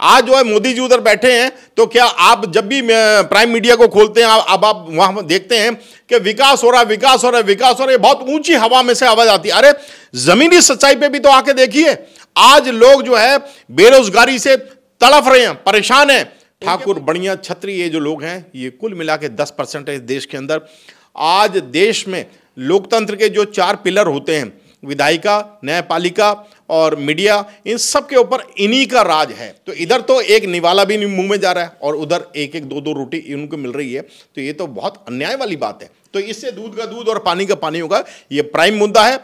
आज जो है मोदी जी उधर बैठे हैं तो क्या आप जब भी प्राइम मीडिया को खोलते हैं अब आप वहां देखते हैं कि विकास हो रहा है विकास हो रहा है विकास हो रहा है बहुत ऊंची हवा में से आवाज आती है अरे जमीनी सच्चाई पे भी तो आके देखिए आज लोग जो है बेरोजगारी से तड़फ रहे हैं परेशान हैं ठाकुर बढ़िया छत्री ये जो लोग हैं ये कुल मिला के दस परसेंट है देश के अंदर आज देश में लोकतंत्र के जो चार पिलर होते हैं विधायिका न्यायपालिका और मीडिया इन सब के ऊपर इन्हीं का राज है तो इधर तो एक निवाला भी मुंह में जा रहा है और उधर एक एक दो दो रोटी इनको मिल रही है तो ये तो बहुत अन्याय वाली बात है तो इससे दूध का दूध और पानी का पानी होगा ये प्राइम मुद्दा है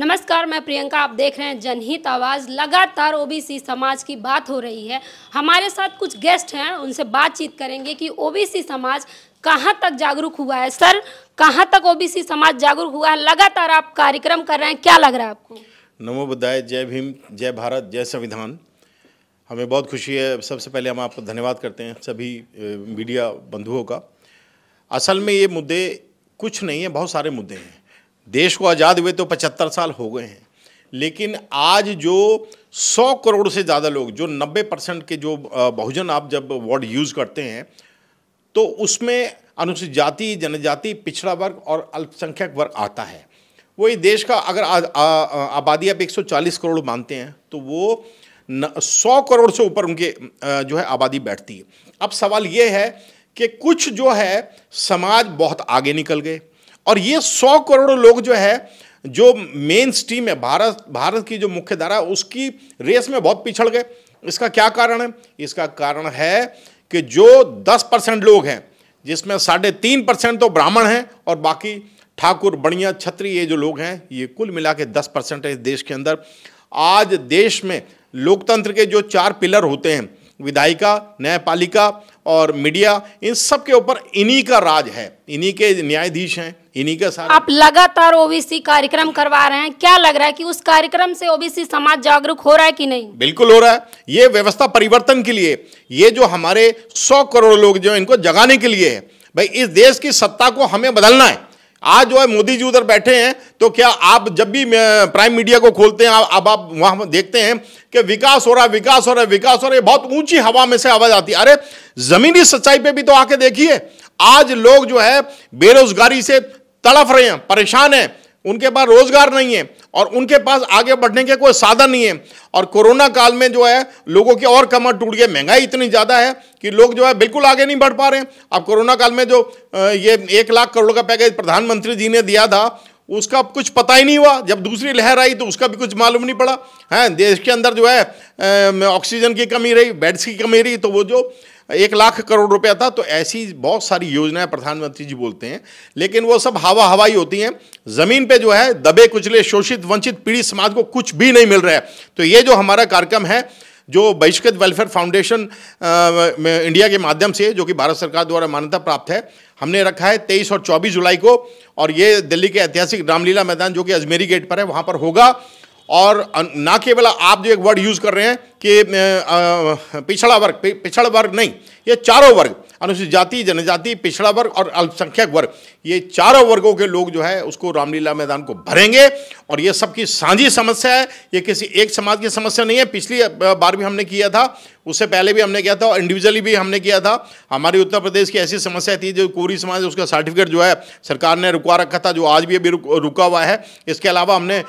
नमस्कार मैं प्रियंका आप देख रहे हैं जनहित आवाज़ लगातार ओबीसी समाज की बात हो रही है हमारे साथ कुछ गेस्ट हैं उनसे बातचीत करेंगे कि ओबीसी समाज कहाँ तक जागरूक हुआ है सर कहाँ तक ओबीसी समाज जागरूक हुआ है लगातार आप कार्यक्रम कर रहे हैं क्या लग रहा है आपको नमो बुद्धाय जय भीम जय भारत जय संविधान हमें बहुत खुशी है सबसे पहले हम आपको धन्यवाद करते हैं सभी मीडिया बंधुओं का असल में ये मुद्दे कुछ नहीं है बहुत सारे मुद्दे हैं देश को आज़ाद हुए तो पचहत्तर साल हो गए हैं लेकिन आज जो 100 करोड़ से ज़्यादा लोग जो 90 परसेंट के जो बहुजन आप जब वर्ड यूज़ करते हैं तो उसमें अनुसूचित जाति जनजाति पिछड़ा वर्ग और अल्पसंख्यक वर्ग आता है वही देश का अगर आबादी आप 140 करोड़ मानते हैं तो वो सौ करोड़ से ऊपर उनके जो है आबादी बैठती है अब सवाल ये है कि कुछ जो है समाज बहुत आगे निकल गए और ये सौ करोड़ लोग जो है जो मेन स्ट्रीम है भारत भारत की जो मुख्य धारा उसकी रेस में बहुत पिछड़ गए इसका क्या कारण है इसका कारण है कि जो दस परसेंट लोग हैं जिसमें साढ़े तीन परसेंट तो ब्राह्मण हैं और बाकी ठाकुर बणिया छत्री ये जो लोग हैं ये कुल मिला के दस परसेंट है इस देश के अंदर आज देश में लोकतंत्र के जो चार पिलर होते हैं विधायिका न्यायपालिका और मीडिया इन सब के ऊपर इन्हीं का राज है इन्हीं के न्यायाधीश हैं इन्हीं का सारा आप लगातार ओबीसी कार्यक्रम करवा रहे हैं क्या लग रहा है कि उस कार्यक्रम से ओबीसी समाज जागरूक हो रहा है कि नहीं बिल्कुल हो रहा है ये व्यवस्था परिवर्तन के लिए ये जो हमारे सौ करोड़ लोग जो इनको जगाने के लिए है भाई इस देश की सत्ता को हमें बदलना है आज जो है मोदी जी उधर बैठे हैं तो क्या आप जब भी प्राइम मीडिया को खोलते हैं अब आप वहां देखते हैं कि विकास हो रहा है विकास हो रहा है विकास हो रहा है बहुत ऊंची हवा में से आवाज आती है अरे जमीनी सच्चाई पे भी तो आके देखिए आज लोग जो है बेरोजगारी से तड़फ रहे हैं परेशान हैं उनके पास रोजगार नहीं है और उनके पास आगे बढ़ने के कोई साधन नहीं है और कोरोना काल में जो है लोगों की और कमर टूट गई महंगाई इतनी ज़्यादा है कि लोग जो है बिल्कुल आगे नहीं बढ़ पा रहे हैं अब कोरोना काल में जो ये एक लाख करोड़ का पैकेज प्रधानमंत्री जी ने दिया था उसका कुछ पता ही नहीं हुआ जब दूसरी लहर आई तो उसका भी कुछ मालूम नहीं पड़ा हैं देश के अंदर जो है ऑक्सीजन की कमी रही बेड्स की कमी रही तो वो जो एक लाख करोड़ रुपया था तो ऐसी बहुत सारी योजनाएं प्रधानमंत्री जी बोलते हैं लेकिन वो सब हवा हवाई होती हैं ज़मीन पे जो है दबे कुचले शोषित वंचित पीड़ित समाज को कुछ भी नहीं मिल रहा है तो ये जो हमारा कार्यक्रम है जो बहिष्कृत वेलफेयर फाउंडेशन इंडिया के माध्यम से जो कि भारत सरकार द्वारा मान्यता प्राप्त है हमने रखा है तेईस और चौबीस जुलाई को और ये दिल्ली के ऐतिहासिक रामलीला मैदान जो कि अजमेरी गेट पर है वहाँ पर होगा और ना केवल आप जो एक वर्ड यूज़ कर रहे हैं कि पिछड़ा वर्ग पिछड़ा वर्ग नहीं ये चारों वर्ग अनुसूचित जाति जनजाति पिछड़ा वर्ग और अल्पसंख्यक वर्ग ये चारों वर्गों के लोग जो है उसको रामलीला मैदान को भरेंगे और ये सबकी साझी समस्या है ये किसी एक समाज की समस्या नहीं है पिछली बार भी हमने किया था उससे पहले भी हमने किया था और इंडिविजुअली भी हमने किया था हमारी उत्तर प्रदेश की ऐसी समस्या थी जो कोरी समाज उसका सर्टिफिकेट जो है सरकार ने रुकवा रखा था जो आज भी अभी रुका हुआ है इसके अलावा हमने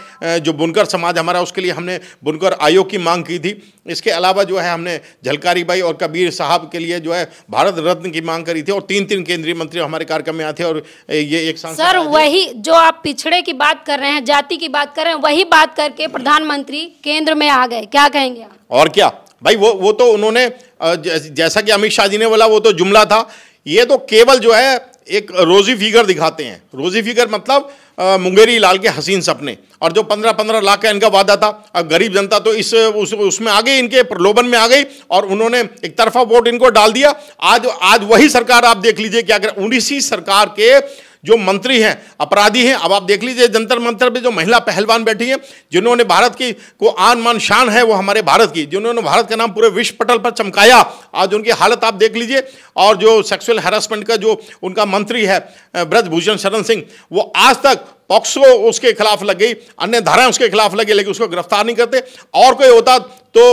जो बुनकर समाज हमारा उसके लिए हमने बुनकर आयोग की मांग की थी इसके अलावा जो है हमने झलकारी भाई और कबीर साहब के लिए जो है भारत रत्न की मांग करी थी और तीन तीन केंद्रीय मंत्री हमारे कार्यक्रम में आए थे और ये एक सर वही जो आप पिछड़े की बात कर रहे हैं जाति की बात कर रहे हैं वही बात करके प्रधानमंत्री केंद्र में आ गए क्या कहेंगे आप और क्या भाई वो वो तो उन्होंने जैसा कि अमित शाह जी ने बोला वो तो जुमला था ये तो केवल जो है एक रोजी फिगर दिखाते हैं रोजी फिगर मतलब मुंगेरी लाल के हसीन सपने और जो पंद्रह पंद्रह लाख का इनका वादा था अब गरीब जनता तो इस उस उसमें आ गई इनके प्रलोभन में आ गई और उन्होंने एक तरफा वोट इनको डाल दिया आज आज वही सरकार आप देख लीजिए क्या कर उन्नीस सरकार के जो मंत्री हैं अपराधी हैं अब आप देख लीजिए जंतर मंत्र पे जो महिला पहलवान बैठी हैं जिन्होंने भारत की को आन मान शान है वो हमारे भारत की जिन्होंने भारत का नाम पूरे विश्व पटल पर चमकाया आज उनकी हालत आप देख लीजिए और जो सेक्सुअल हेरासमेंट का जो उनका मंत्री है ब्रजभूषण शरण सिंह वो आज तक पॉक्सो उसके खिलाफ लग गई अन्य धाराएं उसके खिलाफ लगी लेकिन उसको गिरफ्तार नहीं करते और कोई होता तो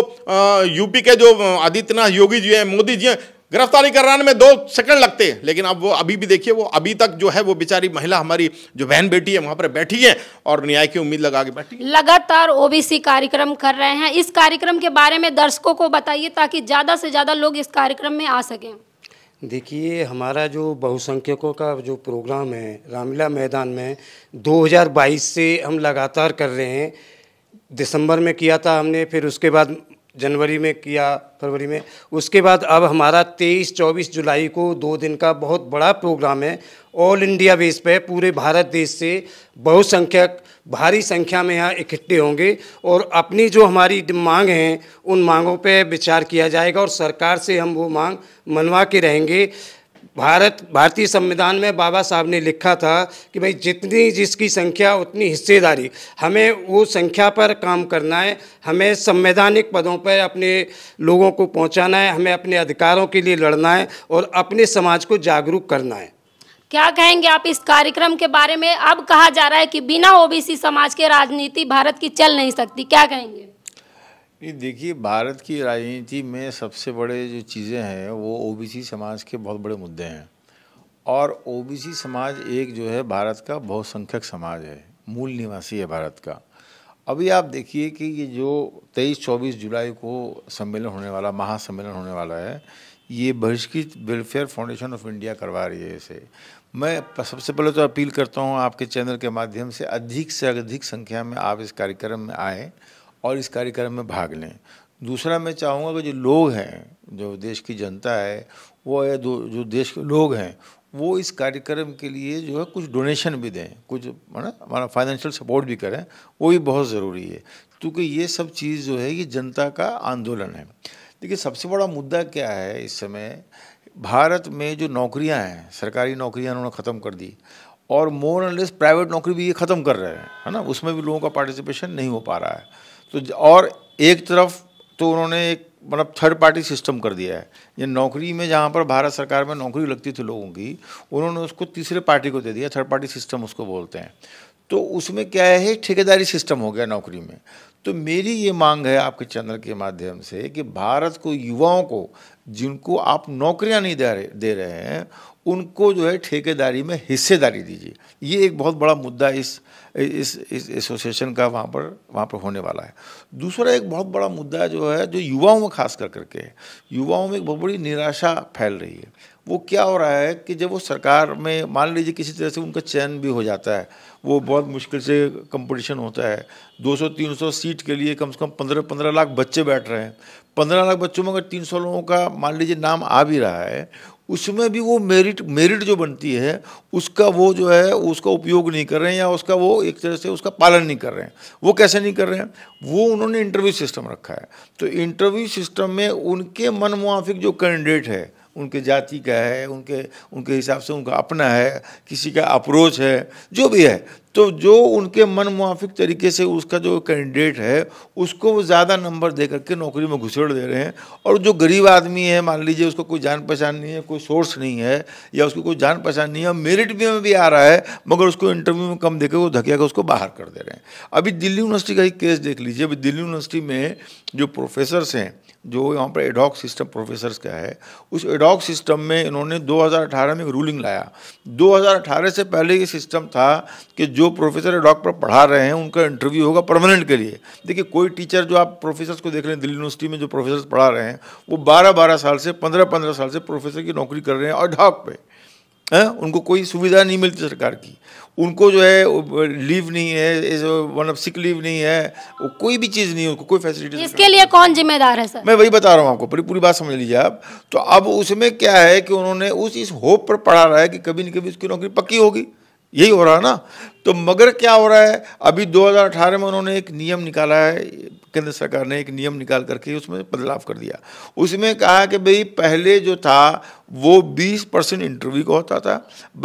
यूपी के जो आदित्यनाथ योगी जी हैं मोदी जी हैं गिरफ्तारी कराने में दो सेकंड लगते हैं लेकिन अब वो अभी भी देखिए वो अभी तक जो है वो बेचारी महिला हमारी जो बहन बेटी है वहाँ पर बैठी है और न्याय की उम्मीद लगा के बैठी लगातार ओबीसी कार्यक्रम कर रहे हैं इस कार्यक्रम के बारे में दर्शकों को बताइए ताकि ज़्यादा से ज़्यादा लोग इस कार्यक्रम में आ सकें देखिए हमारा जो बहुसंख्यकों का जो प्रोग्राम है रामलीला मैदान में 2022 से हम लगातार कर रहे हैं दिसंबर में किया था हमने फिर उसके बाद जनवरी में किया फरवरी में उसके बाद अब हमारा 23 24 जुलाई को दो दिन का बहुत बड़ा प्रोग्राम है ऑल इंडिया बेस पे पूरे भारत देश से बहुसंख्यक भारी संख्या में यहाँ इकट्ठे होंगे और अपनी जो हमारी मांग हैं उन मांगों पे विचार किया जाएगा और सरकार से हम वो मांग मनवा के रहेंगे भारत भारतीय संविधान में बाबा साहब ने लिखा था कि भाई जितनी जिसकी संख्या उतनी हिस्सेदारी हमें वो संख्या पर काम करना है हमें संवैधानिक पदों पर अपने लोगों को पहुंचाना है हमें अपने अधिकारों के लिए लड़ना है और अपने समाज को जागरूक करना है क्या कहेंगे आप इस कार्यक्रम के बारे में अब कहा जा रहा है कि बिना ओ समाज के राजनीति भारत की चल नहीं सकती क्या कहेंगे नहीं देखिए भारत की राजनीति में सबसे बड़े जो चीज़ें हैं वो ओबीसी समाज के बहुत बड़े मुद्दे हैं और ओबीसी समाज एक जो है भारत का बहुसंख्यक समाज है मूल निवासी है भारत का अभी आप देखिए कि ये जो 23-24 जुलाई को सम्मेलन होने वाला महासम्मेलन होने वाला है ये बहिष्कृत वेलफेयर फाउंडेशन ऑफ इंडिया करवा रही है इसे मैं सबसे पहले तो अपील करता हूँ आपके चैनल के माध्यम से अधिक से अधिक संख्या में आप इस कार्यक्रम में आएँ और इस कार्यक्रम में भाग लें दूसरा मैं चाहूँगा कि जो लोग हैं जो देश की जनता है वो या जो देश के लोग हैं वो इस कार्यक्रम के लिए जो है कुछ डोनेशन भी दें कुछ है ना हमारा फाइनेंशियल सपोर्ट भी करें वो भी बहुत ज़रूरी है क्योंकि ये सब चीज़ जो है ये जनता का आंदोलन है देखिए सबसे बड़ा मुद्दा क्या है इस समय भारत में जो नौकरियां हैं सरकारी नौकरियां उन्होंने ख़त्म कर दी और मोर एंड लेस प्राइवेट नौकरी भी ये ख़त्म कर रहे हैं है ना उसमें भी लोगों का पार्टिसिपेशन नहीं हो पा रहा है तो और एक तरफ तो उन्होंने एक मतलब थर्ड पार्टी सिस्टम कर दिया है ये नौकरी में जहाँ पर भारत सरकार में नौकरी लगती थी लोगों की उन्होंने उसको तीसरे पार्टी को दे दिया थर्ड पार्टी सिस्टम उसको बोलते हैं तो उसमें क्या है ठेकेदारी सिस्टम हो गया नौकरी में तो मेरी ये मांग है आपके चैनल के माध्यम से कि भारत को युवाओं को जिनको आप नौकरियां नहीं दे रहे दे रहे हैं उनको जो है ठेकेदारी में हिस्सेदारी दीजिए ये एक बहुत बड़ा मुद्दा इस इस इस एसोसिएशन का वहाँ पर वहाँ पर होने वाला है दूसरा एक बहुत बड़ा मुद्दा जो है जो युवाओं में खास कर करके युवाओं में एक बहुत बड़ी निराशा फैल रही है वो क्या हो रहा है कि जब वो सरकार में मान लीजिए किसी तरह से उनका चयन भी हो जाता है वो बहुत मुश्किल से कंपटीशन होता है 200-300 सीट के लिए कम से कम 15-15 लाख बच्चे बैठ रहे हैं 15 लाख बच्चों में अगर 300 लोगों का मान लीजिए नाम आ भी रहा है उसमें भी वो मेरिट मेरिट जो बनती है उसका वो जो है उसका उपयोग नहीं कर रहे हैं या उसका वो एक तरह से उसका पालन नहीं कर रहे हैं वो कैसे नहीं कर रहे हैं वो उन्होंने इंटरव्यू सिस्टम रखा है तो इंटरव्यू सिस्टम में उनके मन मुआफिक जो कैंडिडेट है उनके जाति का है उनके उनके हिसाब से उनका अपना है किसी का अप्रोच है जो भी है तो जो उनके मन मुआफिक तरीके से उसका जो कैंडिडेट है उसको वो ज़्यादा नंबर दे करके नौकरी में घुसेड़ दे रहे हैं और जो गरीब आदमी है मान लीजिए उसको कोई जान पहचान नहीं है कोई सोर्स नहीं है या उसको कोई जान पहचान नहीं है मेरिट में भी आ रहा है मगर उसको इंटरव्यू में कम देकर वो धकिया के उसको बाहर कर दे रहे हैं अभी दिल्ली यूनिवर्सिटी का ही केस देख लीजिए अभी दिल्ली यूनिवर्सिटी में जो प्रोफेसर्स हैं जो यहाँ पर एडॉक सिस्टम प्रोफेसर्स का है उस एडॉक सिस्टम में इन्होंने 2018 में एक रूलिंग लाया 2018 से पहले ये सिस्टम था कि जो प्रोफेसर एडॉक पर पढ़ा रहे हैं उनका इंटरव्यू होगा परमानेंट के लिए देखिए कोई टीचर जो आप प्रोफेसर्स को देख रहे हैं दिल्ली यूनिवर्सिटी में जो प्रोफेसर पढ़ा रहे हैं वो बारह बारह साल से पंद्रह पंद्रह साल से प्रोफेसर की नौकरी कर रहे हैं और पर है उनको कोई सुविधा नहीं मिलती सरकार की उनको जो है लीव नहीं है मतलब सिक लीव नहीं है वो कोई भी चीज़ नहीं है उनको कोई फैसिलिटी इसके लिए कौन जिम्मेदार है सर मैं वही बता रहा हूँ आपको पूरी पूरी बात समझ लीजिए आप तो अब उसमें क्या है कि उन्होंने उस इस होप पर पढ़ा रहा है कि कभी न कभी उसकी नौकरी पक्की होगी यही हो रहा है ना तो मगर क्या हो रहा है अभी 2018 में उन्होंने एक नियम निकाला है केंद्र सरकार ने एक नियम निकाल करके उसमें बदलाव कर दिया उसमें कहा कि भाई पहले जो था वो 20 परसेंट इंटरव्यू का होता था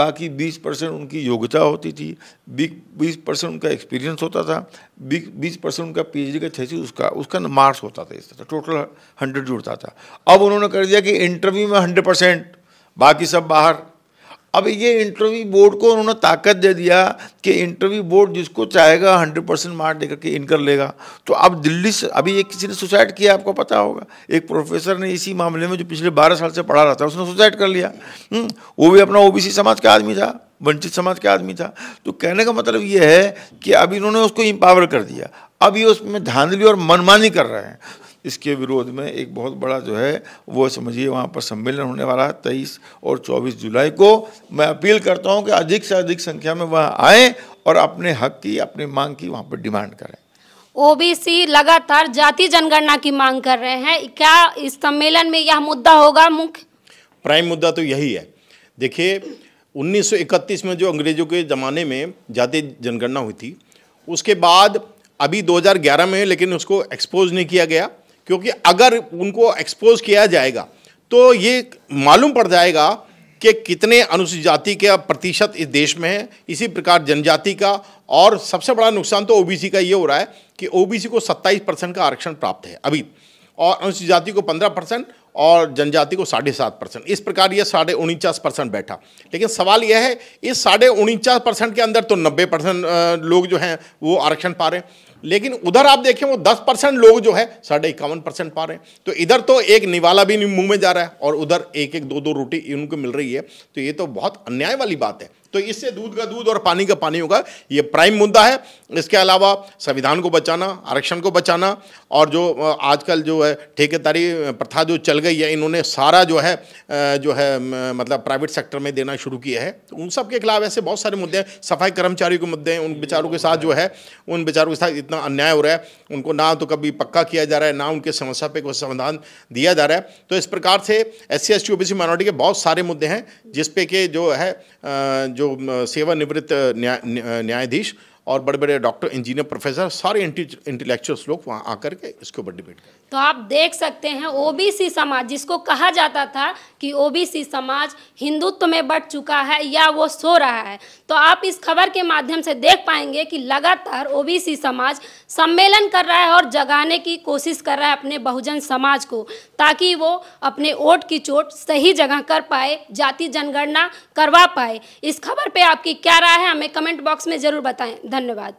बाकी 20 परसेंट उनकी योग्यता होती थी 20 परसेंट उनका एक्सपीरियंस होता था 20 परसेंट उनका पीएचडी का थेसिस उसका उसका मार्क्स होता था इस तरह टोटल हंड्रेड जुड़ता था अब उन्होंने कर दिया कि इंटरव्यू में हंड्रेड बाकी सब बाहर अब ये इंटरव्यू बोर्ड को उन्होंने ताकत दे दिया कि इंटरव्यू बोर्ड जिसको चाहेगा हंड्रेड परसेंट मार्क देकर के इन कर लेगा तो अब दिल्ली से अभी एक किसी ने सुसाइड किया आपको पता होगा एक प्रोफेसर ने इसी मामले में जो पिछले बारह साल से पढ़ा रहा था उसने सुसाइड कर लिया हम्म, वो भी अपना ओबीसी समाज का आदमी था वंचित समाज का आदमी था तो कहने का मतलब ये है कि अब इन्होंने उसको इम्पावर कर दिया अब ये उसमें धांधली और मनमानी कर रहे हैं इसके विरोध में एक बहुत बड़ा जो है वो समझिए वहाँ पर सम्मेलन होने वाला है तेईस और चौबीस जुलाई को मैं अपील करता हूँ कि अधिक से अधिक संख्या में वहाँ आए और अपने हक की अपनी मांग की वहाँ पर डिमांड करें ओबीसी लगातार जाति जनगणना की मांग कर रहे हैं क्या इस सम्मेलन में यह मुद्दा होगा मुख्य प्राइम मुद्दा तो यही है देखिए 1931 में जो अंग्रेजों के ज़माने में जाति जनगणना हुई थी उसके बाद अभी 2011 में लेकिन उसको एक्सपोज नहीं किया गया क्योंकि अगर उनको एक्सपोज किया जाएगा तो ये मालूम पड़ जाएगा कि कितने अनुसूचित जाति का प्रतिशत इस देश में है इसी प्रकार जनजाति का और सबसे बड़ा नुकसान तो ओबीसी का ये हो रहा है कि ओबीसी को 27 परसेंट का आरक्षण प्राप्त है अभी और अनुसूचित जाति को 15 परसेंट और जनजाति को साढ़े सात परसेंट इस प्रकार ये साढ़े उनचास परसेंट बैठा लेकिन सवाल यह है इस साढ़े उनचास परसेंट के अंदर तो नब्बे परसेंट लोग जो हैं वो आरक्षण पा रहे हैं लेकिन उधर आप देखें वो दस परसेंट लोग जो है साढ़े इक्यावन परसेंट पा रहे हैं तो इधर तो एक निवाला भी मुंह में जा रहा है और उधर एक एक दो दो रोटी इनको मिल रही है तो ये तो बहुत अन्याय वाली बात है तो इससे दूध का दूध और पानी का पानी होगा ये प्राइम मुद्दा है इसके अलावा संविधान को बचाना आरक्षण को बचाना और जो आजकल जो है ठेकेदारी प्रथा जो चल गई है इन्होंने सारा जो है जो है मतलब प्राइवेट सेक्टर में देना शुरू किया है तो उन सब के खिलाफ ऐसे बहुत सारे मुद्दे हैं सफाई कर्मचारियों के मुद्दे हैं उन बेचारों के साथ जो है उन बेचारों के साथ इतना कितना अन्याय हो रहा है उनको ना तो कभी पक्का किया जा रहा है ना उनके समस्या पे कोई समाधान दिया जा रहा है तो इस प्रकार से एस सी एस माइनॉरिटी के बहुत सारे मुद्दे हैं जिसपे के जो है जो सेवानिवृत्त न्यायाधीश न्या, और बड़े बड़े डॉक्टर इंजीनियर प्रोफेसर सारे इंटेलेक्चुअल्स लोग वहाँ आकर के इसके ऊपर डिबेट करें तो आप देख सकते हैं ओबीसी समाज जिसको कहा जाता था कि ओबीसी समाज हिंदुत्व में बढ़ चुका है या वो सो रहा है तो आप इस खबर के माध्यम से देख पाएंगे कि लगातार ओबीसी समाज सम्मेलन कर रहा है और जगाने की कोशिश कर रहा है अपने बहुजन समाज को ताकि वो अपने वोट की चोट सही जगह कर पाए जाति जनगणना करवा पाए इस खबर पर आपकी क्या राय है हमें कमेंट बॉक्स में ज़रूर बताएँ धन्यवाद